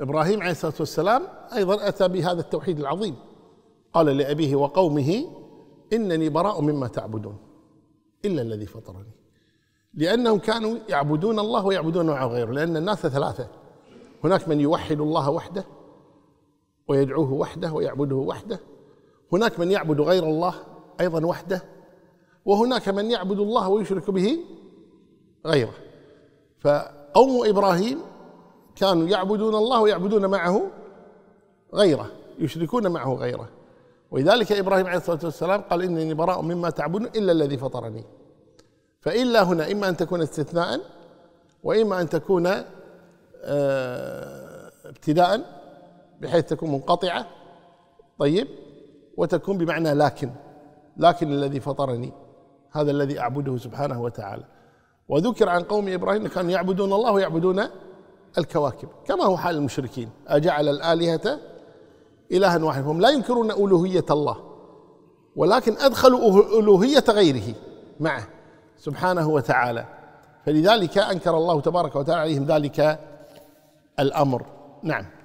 ابراهيم عليه الصلاه والسلام ايضا اتى بهذا التوحيد العظيم قال لابيه وقومه انني براء مما تعبدون الا الذي فطرني لانهم كانوا يعبدون الله ويعبدون معه غيره لان الناس ثلاثه هناك من يوحد الله وحده ويدعوه وحده ويعبده وحده هناك من يعبد غير الله ايضا وحده وهناك من يعبد الله ويشرك به غيره فقوم ابراهيم كانوا يعبدون الله ويعبدون معه غيره يشركون معه غيره ولذلك ابراهيم عليه الصلاه والسلام قال انني براء مما تعبدون الا الذي فطرني فإلا هنا إما أن تكون استثناء وإما أن تكون آه، ابتداء بحيث تكون منقطعة طيب وتكون بمعنى لكن لكن الذي فطرني هذا الذي أعبده سبحانه وتعالى وذكر عن قوم إبراهيم كانوا يعبدون الله ويعبدون الكواكب كما هو حال المشركين أجعل الآلهة إلها واحد هم لا ينكرون ألوهية الله ولكن أدخلوا أه-، ألوهية غيره معه سبحانه وتعالى فلذلك أنكر الله تبارك وتعالى عليهم ذلك الأمر نعم